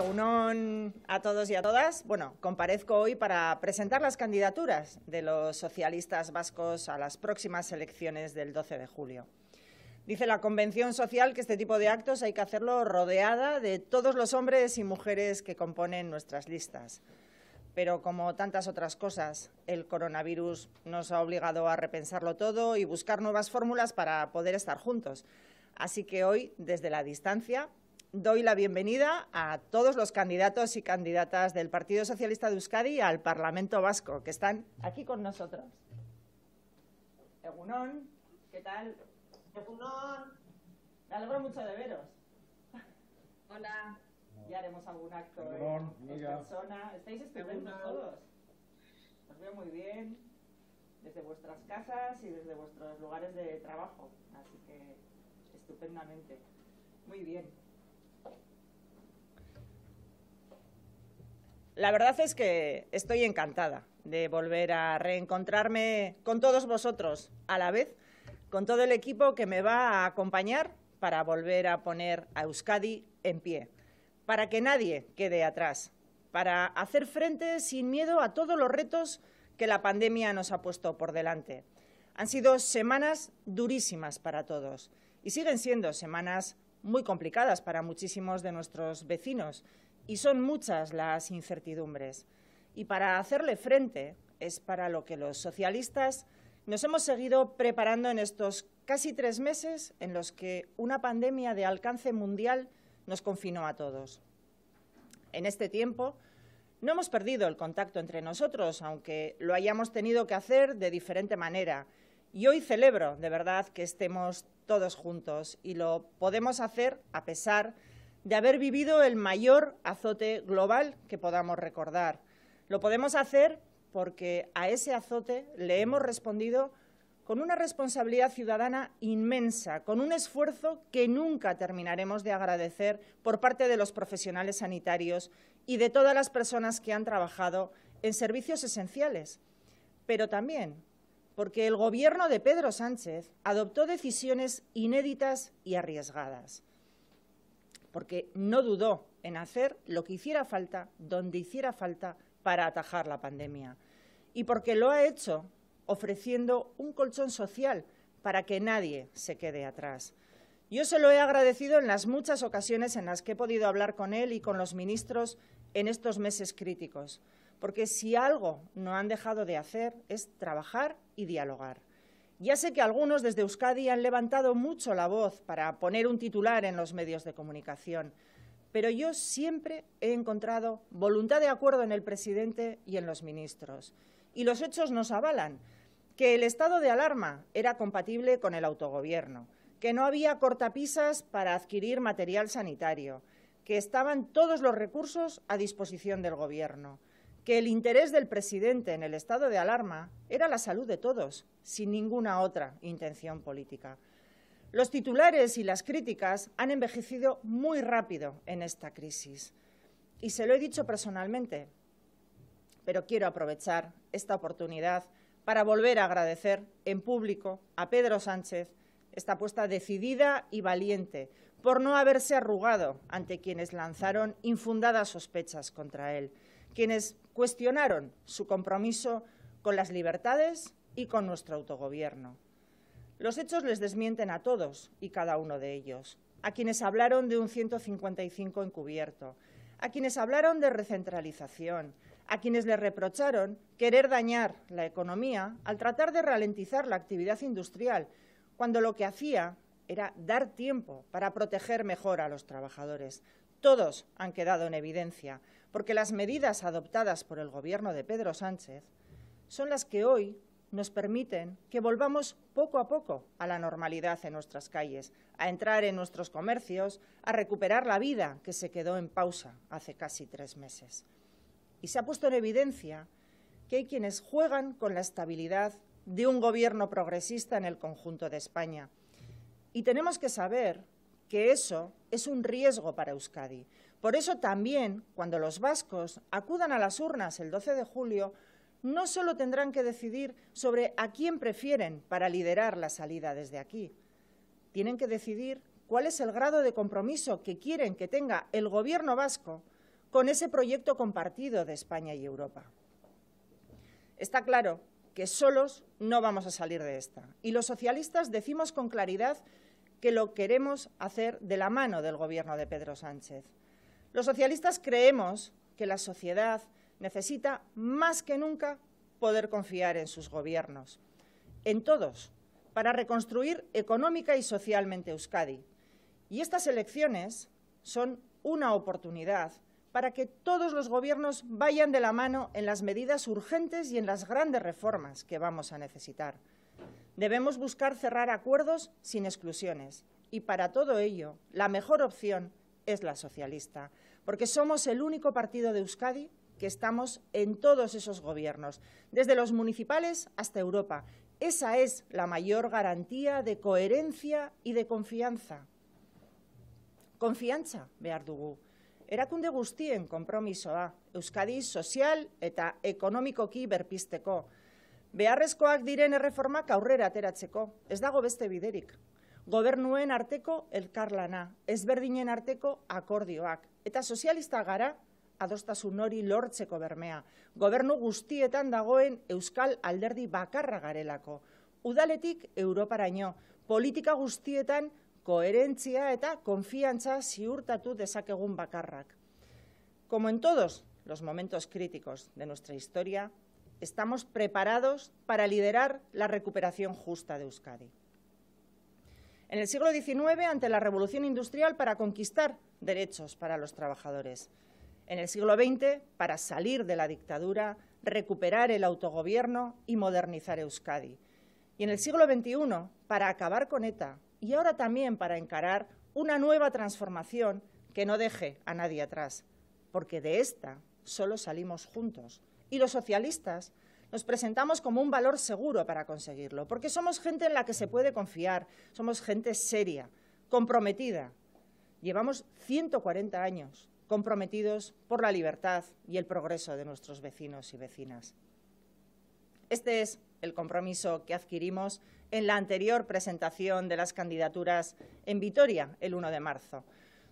unón a todos y a todas. Bueno, comparezco hoy para presentar las candidaturas de los socialistas vascos a las próximas elecciones del 12 de julio. Dice la Convención Social que este tipo de actos hay que hacerlo rodeada de todos los hombres y mujeres que componen nuestras listas. Pero como tantas otras cosas, el coronavirus nos ha obligado a repensarlo todo y buscar nuevas fórmulas para poder estar juntos. Así que hoy, desde la distancia, doy la bienvenida a todos los candidatos y candidatas del Partido Socialista de Euskadi al Parlamento Vasco, que están aquí con nosotros. Egunon, ¿qué tal? Egunon, me alegro mucho de veros. Hola. Ya haremos algún acto en persona. Estáis estupendos todos. Os veo muy bien desde vuestras casas y desde vuestros lugares de trabajo. Así que estupendamente. Muy bien. La verdad es que estoy encantada de volver a reencontrarme con todos vosotros a la vez, con todo el equipo que me va a acompañar para volver a poner a Euskadi en pie, para que nadie quede atrás, para hacer frente sin miedo a todos los retos que la pandemia nos ha puesto por delante. Han sido semanas durísimas para todos y siguen siendo semanas muy complicadas para muchísimos de nuestros vecinos y son muchas las incertidumbres. Y para hacerle frente es para lo que los socialistas nos hemos seguido preparando en estos casi tres meses en los que una pandemia de alcance mundial nos confinó a todos. En este tiempo no hemos perdido el contacto entre nosotros, aunque lo hayamos tenido que hacer de diferente manera. Y hoy celebro, de verdad, que estemos todos juntos y lo podemos hacer a pesar de haber vivido el mayor azote global que podamos recordar. Lo podemos hacer porque a ese azote le hemos respondido con una responsabilidad ciudadana inmensa, con un esfuerzo que nunca terminaremos de agradecer por parte de los profesionales sanitarios y de todas las personas que han trabajado en servicios esenciales, pero también porque el Gobierno de Pedro Sánchez adoptó decisiones inéditas y arriesgadas porque no dudó en hacer lo que hiciera falta, donde hiciera falta, para atajar la pandemia. Y porque lo ha hecho ofreciendo un colchón social para que nadie se quede atrás. Yo se lo he agradecido en las muchas ocasiones en las que he podido hablar con él y con los ministros en estos meses críticos, porque si algo no han dejado de hacer es trabajar y dialogar. Ya sé que algunos desde Euskadi han levantado mucho la voz para poner un titular en los medios de comunicación, pero yo siempre he encontrado voluntad de acuerdo en el presidente y en los ministros. Y los hechos nos avalan que el estado de alarma era compatible con el autogobierno, que no había cortapisas para adquirir material sanitario, que estaban todos los recursos a disposición del Gobierno, que el interés del presidente en el estado de alarma era la salud de todos, sin ninguna otra intención política. Los titulares y las críticas han envejecido muy rápido en esta crisis. Y se lo he dicho personalmente, pero quiero aprovechar esta oportunidad para volver a agradecer en público a Pedro Sánchez esta apuesta decidida y valiente por no haberse arrugado ante quienes lanzaron infundadas sospechas contra él, quienes cuestionaron su compromiso con las libertades y con nuestro autogobierno. Los hechos les desmienten a todos y cada uno de ellos, a quienes hablaron de un 155 encubierto, a quienes hablaron de recentralización, a quienes le reprocharon querer dañar la economía al tratar de ralentizar la actividad industrial, cuando lo que hacía era dar tiempo para proteger mejor a los trabajadores, todos han quedado en evidencia, porque las medidas adoptadas por el Gobierno de Pedro Sánchez son las que hoy nos permiten que volvamos poco a poco a la normalidad en nuestras calles, a entrar en nuestros comercios, a recuperar la vida que se quedó en pausa hace casi tres meses. Y se ha puesto en evidencia que hay quienes juegan con la estabilidad de un gobierno progresista en el conjunto de España. Y tenemos que saber que eso es un riesgo para Euskadi. Por eso también, cuando los vascos acudan a las urnas el 12 de julio, no solo tendrán que decidir sobre a quién prefieren para liderar la salida desde aquí, tienen que decidir cuál es el grado de compromiso que quieren que tenga el Gobierno vasco con ese proyecto compartido de España y Europa. Está claro que solos no vamos a salir de esta y los socialistas decimos con claridad que lo queremos hacer de la mano del Gobierno de Pedro Sánchez. Los socialistas creemos que la sociedad necesita más que nunca poder confiar en sus gobiernos, en todos, para reconstruir económica y socialmente Euskadi. Y estas elecciones son una oportunidad para que todos los gobiernos vayan de la mano en las medidas urgentes y en las grandes reformas que vamos a necesitar. Debemos buscar cerrar acuerdos sin exclusiones y para todo ello la mejor opción es la socialista, porque somos el único partido de Euskadi que estamos en todos esos gobiernos, desde los municipales hasta Europa. Esa es la mayor garantía de coherencia y de confianza. Confianza, behar dugu. Erakunde guztien a Euskadi social eta ekonomikoki quiberpisteco. beharrezkoak diren erreformak aurrera ateratzeko. Ez dago beste biderik. Gobernuen arteko elkarlana, ezberdinen arteko akordioak. Eta sozialista gara, adostasun hori lortzeko bermea. Gobernu guztietan dagoen euskal alderdi bakarra garelako. Udaletik Europaraino, politika guztietan koherentzia eta konfiantza ziurtatu dezakegun bakarrak. Como en todos los momentos críticos de nuestra historia, estamos preparados para liderar la recuperación justa de Euskadi. En el siglo XIX, ante la revolución industrial, para conquistar derechos para los trabajadores. En el siglo XX, para salir de la dictadura, recuperar el autogobierno y modernizar Euskadi. Y en el siglo XXI, para acabar con ETA y ahora también para encarar una nueva transformación que no deje a nadie atrás, porque de esta solo salimos juntos y los socialistas nos presentamos como un valor seguro para conseguirlo, porque somos gente en la que se puede confiar, somos gente seria, comprometida. Llevamos 140 años comprometidos por la libertad y el progreso de nuestros vecinos y vecinas. Este es el compromiso que adquirimos en la anterior presentación de las candidaturas en Vitoria, el 1 de marzo,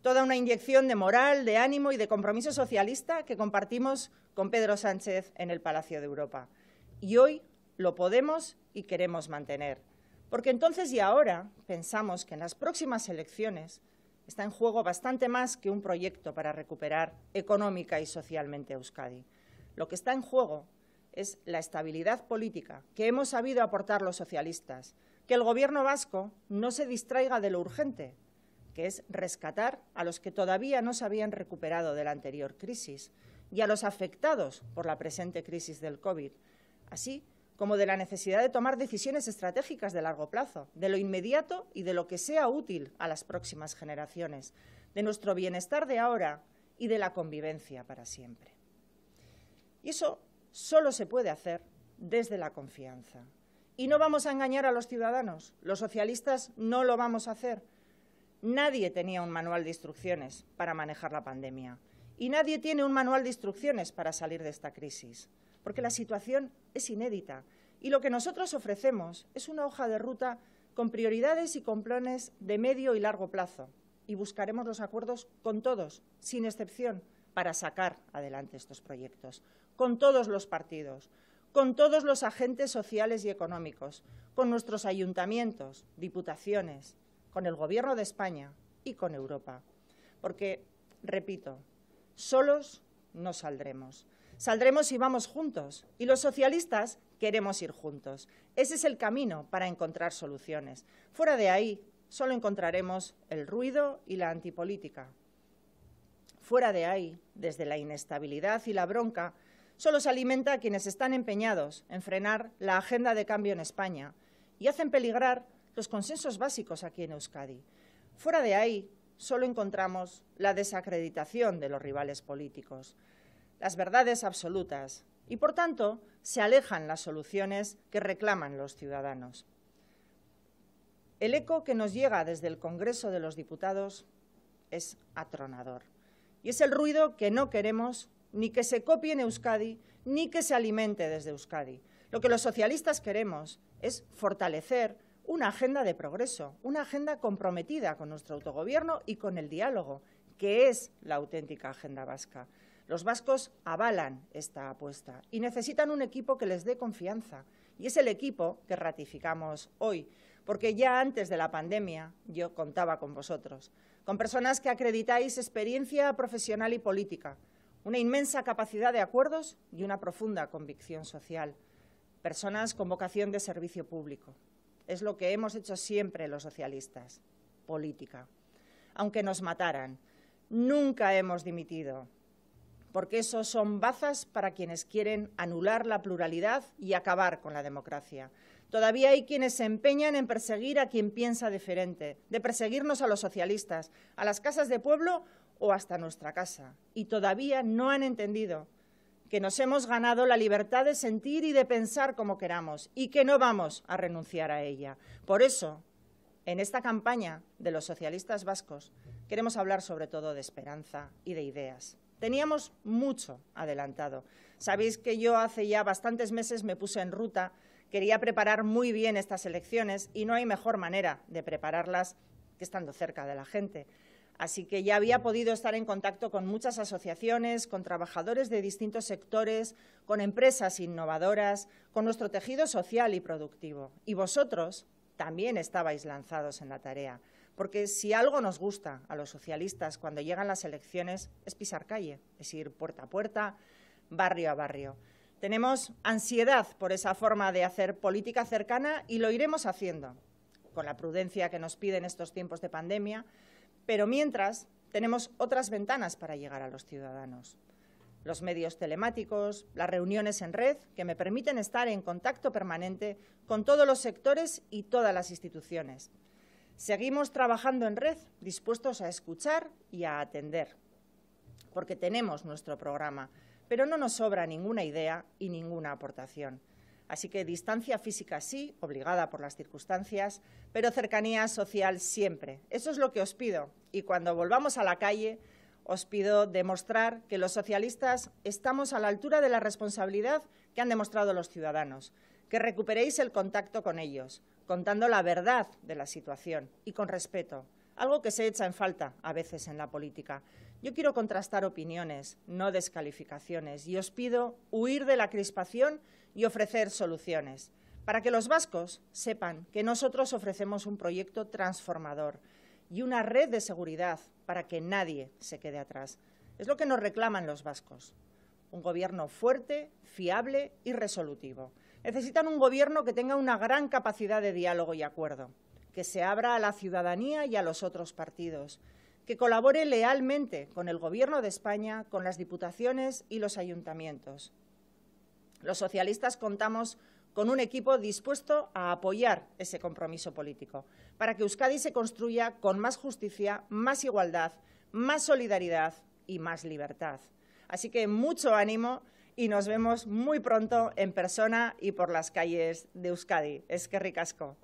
Toda una inyección de moral, de ánimo y de compromiso socialista que compartimos con Pedro Sánchez en el Palacio de Europa. Y hoy lo podemos y queremos mantener. Porque entonces y ahora pensamos que en las próximas elecciones está en juego bastante más que un proyecto para recuperar económica y socialmente Euskadi. Lo que está en juego es la estabilidad política que hemos sabido aportar los socialistas, que el Gobierno vasco no se distraiga de lo urgente, que es rescatar a los que todavía no se habían recuperado de la anterior crisis y a los afectados por la presente crisis del COVID, así como de la necesidad de tomar decisiones estratégicas de largo plazo, de lo inmediato y de lo que sea útil a las próximas generaciones, de nuestro bienestar de ahora y de la convivencia para siempre. Y eso solo se puede hacer desde la confianza. Y no vamos a engañar a los ciudadanos, los socialistas no lo vamos a hacer, Nadie tenía un manual de instrucciones para manejar la pandemia y nadie tiene un manual de instrucciones para salir de esta crisis, porque la situación es inédita y lo que nosotros ofrecemos es una hoja de ruta con prioridades y con de medio y largo plazo y buscaremos los acuerdos con todos, sin excepción, para sacar adelante estos proyectos, con todos los partidos, con todos los agentes sociales y económicos, con nuestros ayuntamientos, diputaciones, con el Gobierno de España y con Europa. Porque, repito, solos no saldremos. Saldremos si vamos juntos. Y los socialistas queremos ir juntos. Ese es el camino para encontrar soluciones. Fuera de ahí solo encontraremos el ruido y la antipolítica. Fuera de ahí, desde la inestabilidad y la bronca, solo se alimenta a quienes están empeñados en frenar la agenda de cambio en España y hacen peligrar los consensos básicos aquí en Euskadi. Fuera de ahí, solo encontramos la desacreditación de los rivales políticos, las verdades absolutas y, por tanto, se alejan las soluciones que reclaman los ciudadanos. El eco que nos llega desde el Congreso de los Diputados es atronador y es el ruido que no queremos ni que se copie en Euskadi ni que se alimente desde Euskadi. Lo que los socialistas queremos es fortalecer una agenda de progreso, una agenda comprometida con nuestro autogobierno y con el diálogo, que es la auténtica agenda vasca. Los vascos avalan esta apuesta y necesitan un equipo que les dé confianza. Y es el equipo que ratificamos hoy, porque ya antes de la pandemia yo contaba con vosotros, con personas que acreditáis experiencia profesional y política, una inmensa capacidad de acuerdos y una profunda convicción social, personas con vocación de servicio público es lo que hemos hecho siempre los socialistas, política. Aunque nos mataran, nunca hemos dimitido, porque eso son bazas para quienes quieren anular la pluralidad y acabar con la democracia. Todavía hay quienes se empeñan en perseguir a quien piensa diferente, de perseguirnos a los socialistas, a las casas de pueblo o hasta nuestra casa. Y todavía no han entendido que nos hemos ganado la libertad de sentir y de pensar como queramos y que no vamos a renunciar a ella. Por eso, en esta campaña de los socialistas vascos queremos hablar sobre todo de esperanza y de ideas. Teníamos mucho adelantado. Sabéis que yo hace ya bastantes meses me puse en ruta, quería preparar muy bien estas elecciones y no hay mejor manera de prepararlas que estando cerca de la gente. Así que ya había podido estar en contacto con muchas asociaciones, con trabajadores de distintos sectores, con empresas innovadoras, con nuestro tejido social y productivo. Y vosotros también estabais lanzados en la tarea, porque si algo nos gusta a los socialistas cuando llegan las elecciones es pisar calle, es ir puerta a puerta, barrio a barrio. Tenemos ansiedad por esa forma de hacer política cercana y lo iremos haciendo, con la prudencia que nos piden estos tiempos de pandemia, pero mientras, tenemos otras ventanas para llegar a los ciudadanos. Los medios telemáticos, las reuniones en red, que me permiten estar en contacto permanente con todos los sectores y todas las instituciones. Seguimos trabajando en red, dispuestos a escuchar y a atender, porque tenemos nuestro programa, pero no nos sobra ninguna idea y ninguna aportación. Así que distancia física sí, obligada por las circunstancias, pero cercanía social siempre. Eso es lo que os pido. Y cuando volvamos a la calle, os pido demostrar que los socialistas estamos a la altura de la responsabilidad que han demostrado los ciudadanos, que recuperéis el contacto con ellos, contando la verdad de la situación y con respeto, algo que se echa en falta a veces en la política. Yo quiero contrastar opiniones, no descalificaciones, y os pido huir de la crispación y ofrecer soluciones, para que los vascos sepan que nosotros ofrecemos un proyecto transformador y una red de seguridad para que nadie se quede atrás. Es lo que nos reclaman los vascos. Un gobierno fuerte, fiable y resolutivo. Necesitan un gobierno que tenga una gran capacidad de diálogo y acuerdo, que se abra a la ciudadanía y a los otros partidos, que colabore lealmente con el Gobierno de España, con las diputaciones y los ayuntamientos. Los socialistas contamos con un equipo dispuesto a apoyar ese compromiso político, para que Euskadi se construya con más justicia, más igualdad, más solidaridad y más libertad. Así que mucho ánimo y nos vemos muy pronto en persona y por las calles de Euskadi. Es que ricasco.